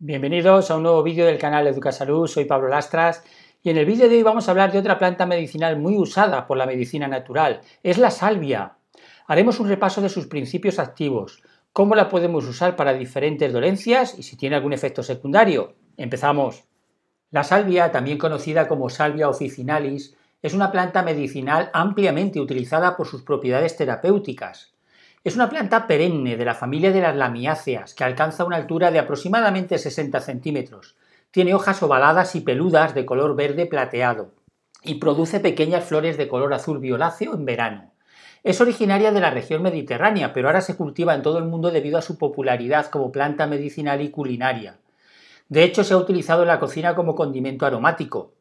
Bienvenidos a un nuevo vídeo del canal EducaSalud, soy Pablo Lastras y en el vídeo de hoy vamos a hablar de otra planta medicinal muy usada por la medicina natural, es la salvia. Haremos un repaso de sus principios activos, cómo la podemos usar para diferentes dolencias y si tiene algún efecto secundario. Empezamos. La salvia, también conocida como salvia officinalis, es una planta medicinal ampliamente utilizada por sus propiedades terapéuticas. Es una planta perenne de la familia de las lamiáceas que alcanza una altura de aproximadamente 60 centímetros. Tiene hojas ovaladas y peludas de color verde plateado y produce pequeñas flores de color azul violáceo en verano. Es originaria de la región mediterránea, pero ahora se cultiva en todo el mundo debido a su popularidad como planta medicinal y culinaria. De hecho, se ha utilizado en la cocina como condimento aromático.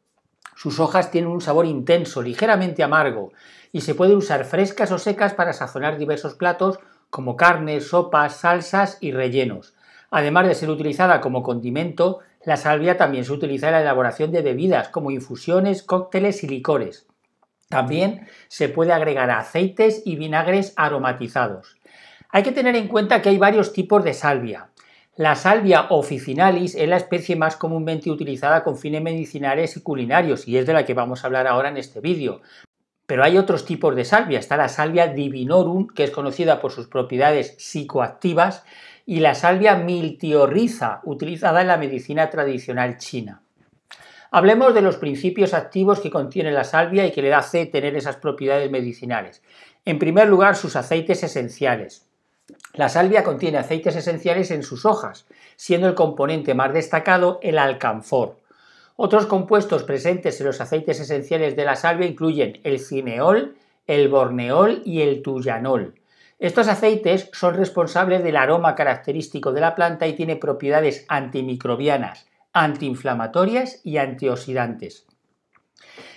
Sus hojas tienen un sabor intenso, ligeramente amargo, y se pueden usar frescas o secas para sazonar diversos platos como carnes, sopas, salsas y rellenos. Además de ser utilizada como condimento, la salvia también se utiliza en la elaboración de bebidas como infusiones, cócteles y licores. También se puede agregar aceites y vinagres aromatizados. Hay que tener en cuenta que hay varios tipos de salvia. La salvia officinalis es la especie más comúnmente utilizada con fines medicinales y culinarios y es de la que vamos a hablar ahora en este vídeo. Pero hay otros tipos de salvia. Está la salvia divinorum, que es conocida por sus propiedades psicoactivas, y la salvia miltiorriza, utilizada en la medicina tradicional china. Hablemos de los principios activos que contiene la salvia y que le hace tener esas propiedades medicinales. En primer lugar, sus aceites esenciales. La salvia contiene aceites esenciales en sus hojas, siendo el componente más destacado el alcanfor. Otros compuestos presentes en los aceites esenciales de la salvia incluyen el cineol, el borneol y el tuyanol. Estos aceites son responsables del aroma característico de la planta y tiene propiedades antimicrobianas, antiinflamatorias y antioxidantes.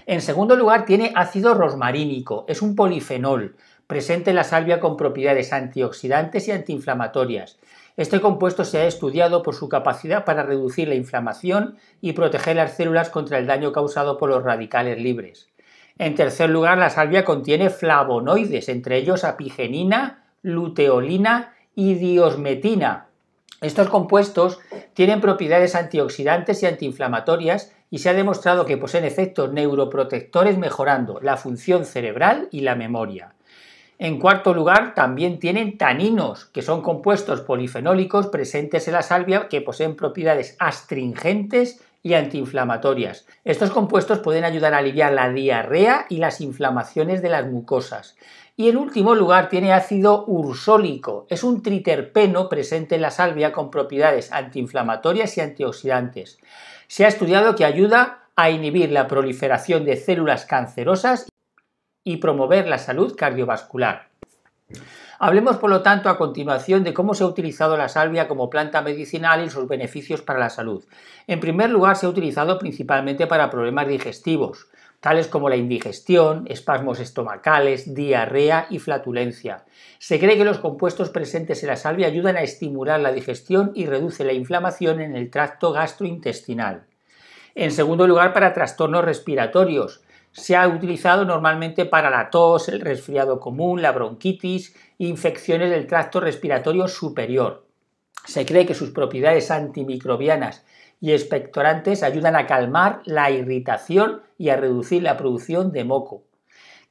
En segundo lugar, tiene ácido rosmarínico, es un polifenol, presente la salvia con propiedades antioxidantes y antiinflamatorias. Este compuesto se ha estudiado por su capacidad para reducir la inflamación y proteger las células contra el daño causado por los radicales libres. En tercer lugar, la salvia contiene flavonoides, entre ellos apigenina, luteolina y diosmetina. Estos compuestos tienen propiedades antioxidantes y antiinflamatorias y se ha demostrado que poseen efectos neuroprotectores mejorando la función cerebral y la memoria. En cuarto lugar, también tienen taninos, que son compuestos polifenólicos presentes en la salvia que poseen propiedades astringentes y antiinflamatorias. Estos compuestos pueden ayudar a aliviar la diarrea y las inflamaciones de las mucosas. Y en último lugar tiene ácido ursólico. Es un triterpeno presente en la salvia con propiedades antiinflamatorias y antioxidantes. Se ha estudiado que ayuda a inhibir la proliferación de células cancerosas y promover la salud cardiovascular. Hablemos, por lo tanto, a continuación de cómo se ha utilizado la salvia como planta medicinal y sus beneficios para la salud. En primer lugar, se ha utilizado principalmente para problemas digestivos, tales como la indigestión, espasmos estomacales, diarrea y flatulencia. Se cree que los compuestos presentes en la salvia ayudan a estimular la digestión y reduce la inflamación en el tracto gastrointestinal. En segundo lugar, para trastornos respiratorios, se ha utilizado normalmente para la tos, el resfriado común, la bronquitis, infecciones del tracto respiratorio superior. Se cree que sus propiedades antimicrobianas y expectorantes ayudan a calmar la irritación y a reducir la producción de moco.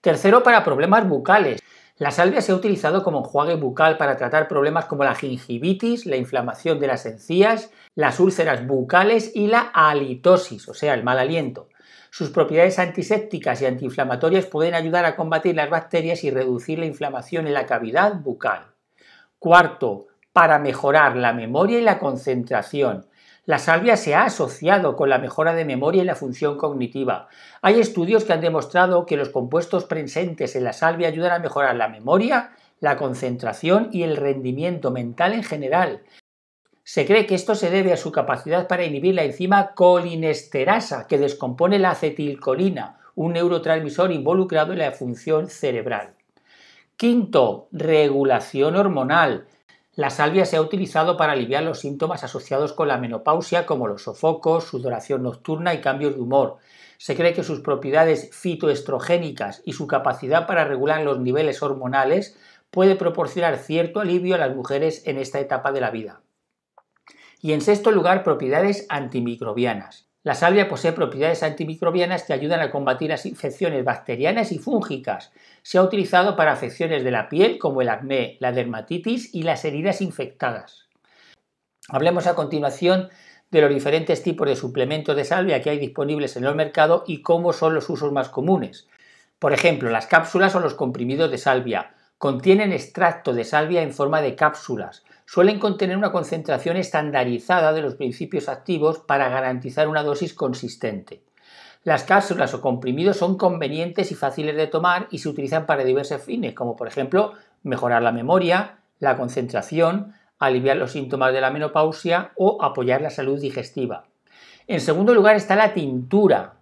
Tercero, para problemas bucales. La salvia se ha utilizado como enjuague bucal para tratar problemas como la gingivitis, la inflamación de las encías, las úlceras bucales y la halitosis, o sea, el mal aliento. Sus propiedades antisépticas y antiinflamatorias pueden ayudar a combatir las bacterias y reducir la inflamación en la cavidad bucal. Cuarto, para mejorar la memoria y la concentración. La salvia se ha asociado con la mejora de memoria y la función cognitiva. Hay estudios que han demostrado que los compuestos presentes en la salvia ayudan a mejorar la memoria, la concentración y el rendimiento mental en general. Se cree que esto se debe a su capacidad para inhibir la enzima colinesterasa, que descompone la acetilcolina, un neurotransmisor involucrado en la función cerebral. Quinto, regulación hormonal. La salvia se ha utilizado para aliviar los síntomas asociados con la menopausia, como los sofocos, sudoración nocturna y cambios de humor. Se cree que sus propiedades fitoestrogénicas y su capacidad para regular los niveles hormonales puede proporcionar cierto alivio a las mujeres en esta etapa de la vida. Y en sexto lugar, propiedades antimicrobianas. La salvia posee propiedades antimicrobianas que ayudan a combatir las infecciones bacterianas y fúngicas. Se ha utilizado para afecciones de la piel como el acné, la dermatitis y las heridas infectadas. Hablemos a continuación de los diferentes tipos de suplementos de salvia que hay disponibles en el mercado y cómo son los usos más comunes. Por ejemplo, las cápsulas o los comprimidos de salvia contienen extracto de salvia en forma de cápsulas suelen contener una concentración estandarizada de los principios activos para garantizar una dosis consistente. Las cápsulas o comprimidos son convenientes y fáciles de tomar y se utilizan para diversos fines, como por ejemplo mejorar la memoria, la concentración, aliviar los síntomas de la menopausia o apoyar la salud digestiva. En segundo lugar está la tintura,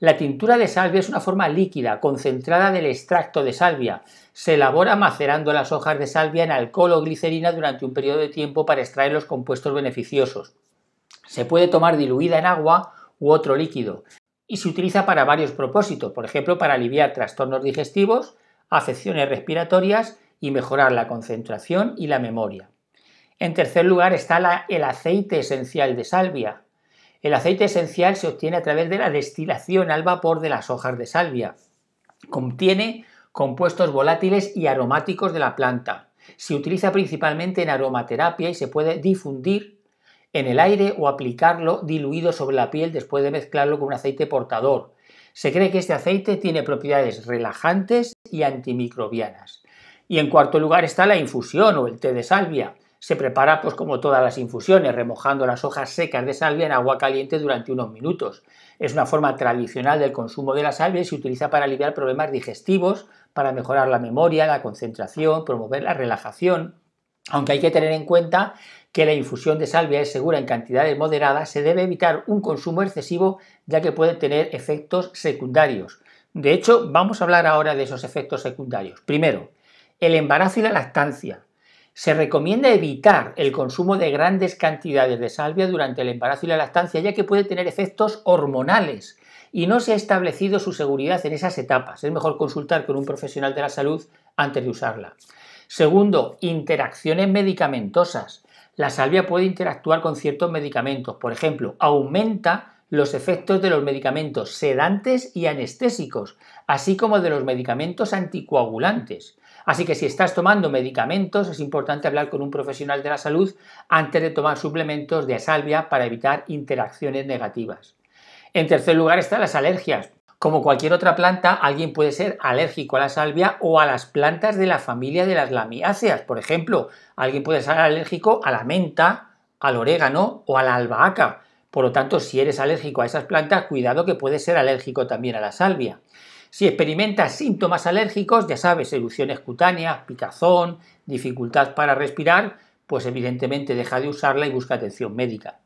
la tintura de salvia es una forma líquida, concentrada del extracto de salvia. Se elabora macerando las hojas de salvia en alcohol o glicerina durante un periodo de tiempo para extraer los compuestos beneficiosos. Se puede tomar diluida en agua u otro líquido y se utiliza para varios propósitos, por ejemplo, para aliviar trastornos digestivos, afecciones respiratorias y mejorar la concentración y la memoria. En tercer lugar está el aceite esencial de salvia, el aceite esencial se obtiene a través de la destilación al vapor de las hojas de salvia. Contiene compuestos volátiles y aromáticos de la planta. Se utiliza principalmente en aromaterapia y se puede difundir en el aire o aplicarlo diluido sobre la piel después de mezclarlo con un aceite portador. Se cree que este aceite tiene propiedades relajantes y antimicrobianas. Y en cuarto lugar está la infusión o el té de salvia. Se prepara pues como todas las infusiones, remojando las hojas secas de salvia en agua caliente durante unos minutos. Es una forma tradicional del consumo de la salvia y se utiliza para aliviar problemas digestivos, para mejorar la memoria, la concentración, promover la relajación. Aunque hay que tener en cuenta que la infusión de salvia es segura en cantidades moderadas, se debe evitar un consumo excesivo ya que puede tener efectos secundarios. De hecho, vamos a hablar ahora de esos efectos secundarios. Primero, el embarazo y la lactancia. Se recomienda evitar el consumo de grandes cantidades de salvia durante el embarazo y la lactancia, ya que puede tener efectos hormonales y no se ha establecido su seguridad en esas etapas. Es mejor consultar con un profesional de la salud antes de usarla. Segundo, interacciones medicamentosas. La salvia puede interactuar con ciertos medicamentos, por ejemplo, aumenta los efectos de los medicamentos sedantes y anestésicos, así como de los medicamentos anticoagulantes. Así que si estás tomando medicamentos es importante hablar con un profesional de la salud antes de tomar suplementos de salvia para evitar interacciones negativas. En tercer lugar están las alergias. Como cualquier otra planta, alguien puede ser alérgico a la salvia o a las plantas de la familia de las lamiáceas. Por ejemplo, alguien puede ser alérgico a la menta, al orégano o a la albahaca. Por lo tanto, si eres alérgico a esas plantas, cuidado que puedes ser alérgico también a la salvia. Si experimentas síntomas alérgicos, ya sabes, erupciones cutáneas, picazón, dificultad para respirar, pues evidentemente deja de usarla y busca atención médica.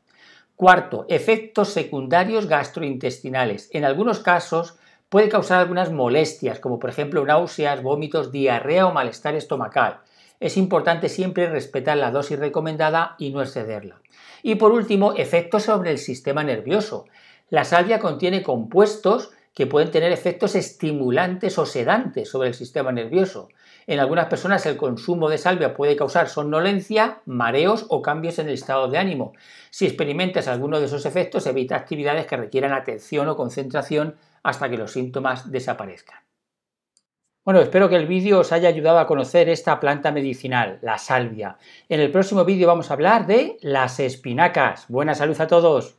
Cuarto, efectos secundarios gastrointestinales. En algunos casos puede causar algunas molestias, como por ejemplo náuseas, vómitos, diarrea o malestar estomacal es importante siempre respetar la dosis recomendada y no excederla. Y por último, efectos sobre el sistema nervioso. La salvia contiene compuestos que pueden tener efectos estimulantes o sedantes sobre el sistema nervioso. En algunas personas el consumo de salvia puede causar somnolencia, mareos o cambios en el estado de ánimo. Si experimentas alguno de esos efectos, evita actividades que requieran atención o concentración hasta que los síntomas desaparezcan. Bueno, espero que el vídeo os haya ayudado a conocer esta planta medicinal, la salvia. En el próximo vídeo vamos a hablar de las espinacas. Buena salud a todos.